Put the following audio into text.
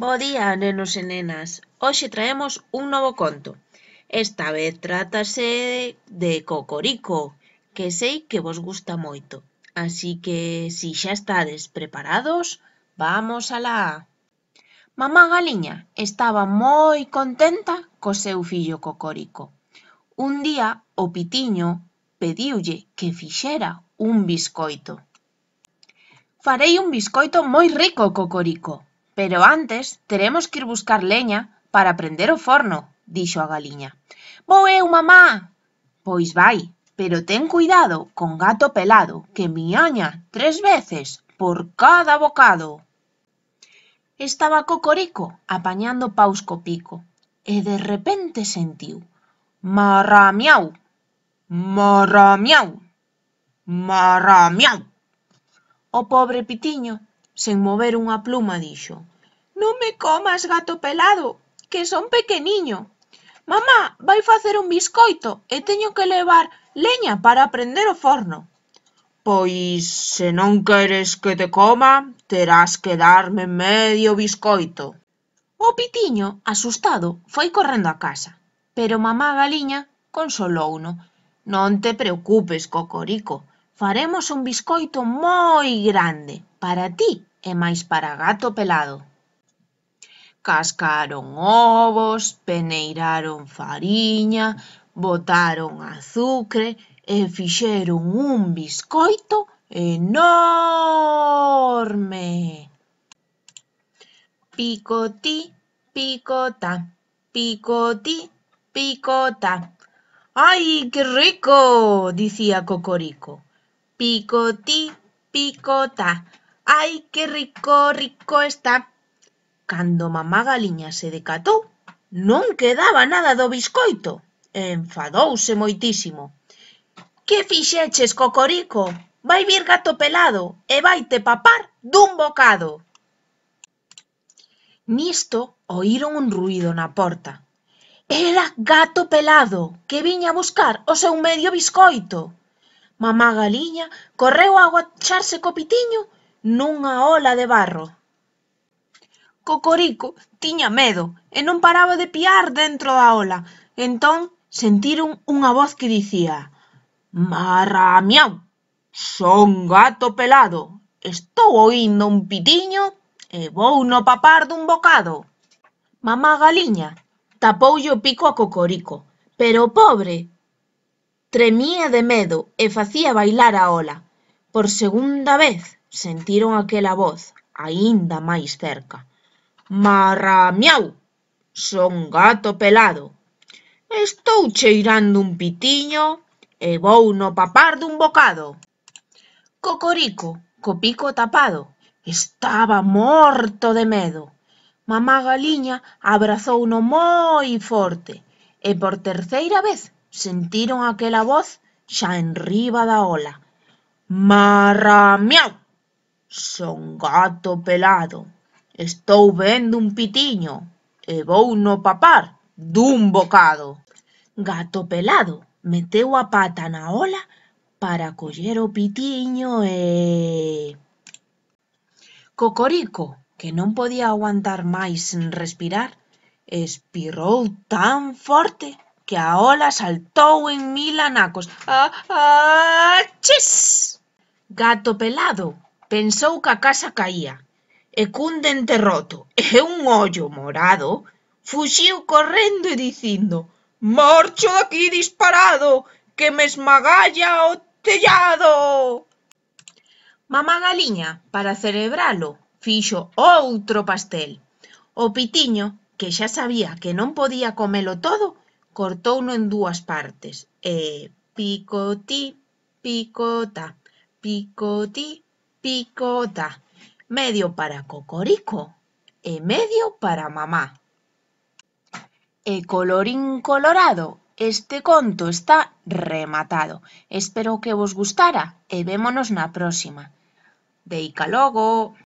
Bo día, nenos e nenas. Hoxe traemos un novo conto. Esta vez trátase de Cocorico, que sei que vos gusta moito. Así que, si xa estades preparados, vamos alá. Mamá Galiña estaba moi contenta co seu fillo Cocorico. Un día o pitiño pediulle que fixera un biscoito. Farei un biscoito moi rico, Cocorico, Pero antes teremos que ir buscar leña para prender o forno —dixo a Galiña—. Vou eu, mamá! Pois vai, pero ten cuidado con gato pelado, que miaña tres veces por cada bocado. Estaba Cocorico apañando paus co pico e de repente sentiu «marramiau, marramiau, marramiau». O pobre Pitiño Sen mover unha pluma dixo: Non me comas, gato pelado, que son pequeniño. Mamá vai facer un biscoito e teño que levar leña para prender o forno. Pois se non queres que te coma, terás que darme medio biscoito. O Pitiño, asustado, foi correndo a casa, pero mamá Galiña consolouno. Non te preocupes, Cocorico, Faremos un biscoito moi grande, para ti e máis para gato pelado. Cascaron ovos, peneiraron fariña, botaron azucre e fixeron un biscoito enorme. Picotí, picota, picotí, picota. ¡Ay, qué rico! dicía Cocorico. Picotí, picota, ai que rico, rico está. Cando mamá Galiña se decatou, non quedaba nada do biscoito. Enfadouse moitísimo. Que fixeches, cocorico? Vai vir gato pelado e vaite papar dun bocado. Nisto oíron un ruido na porta. Era gato pelado que viña a buscar o seu medio biscoito mamá Galiña correu a agacharse co pitiño nunha ola de barro. Cocorico tiña medo e non paraba de piar dentro da ola. Entón sentiron unha voz que dicía «Marramiau, son gato pelado, estou oindo un pitiño e vou no papar dun bocado». Mamá Galiña tapoulle o pico a Cocorico, pero o pobre Tremía de medo e facía bailar a ola. Por segunda vez sentiron aquela voz, aínda máis cerca. Marramiau! Son gato pelado. Estou cheirando un pitiño e vou no papar dun bocado. Cocorico, co pico tapado, estaba morto de medo. Mamá Galiña abrazouno moi forte e por terceira vez sentiron aquela voz xa en riba da ola: «Marramiau! Son gato pelado, estou vendo un pitiño e vou no papar dun bocado». Gato Pelado meteu a pata na ola para coller o pitiño e... Cocorico, que non podía aguantar máis respirar, espirrou tan forte que a ola saltou en mil anacos. Ah, ah, chis! Gato pelado pensou que a casa caía e cun dente roto e un ollo morado fuxiu correndo e dicindo «Morcho daqui disparado, que me esmagalla o tellado!» Mamá Galiña, para celebralo, fixo outro pastel. O pitiño, que xa sabía que non podía comelo todo, cortouno en dúas partes e picotí, picotá, picotí, picota medio para Cocorico e medio para mamá. E colorín colorado, este conto está rematado. Espero que vos gustara e vémonos na próxima. Deica logo!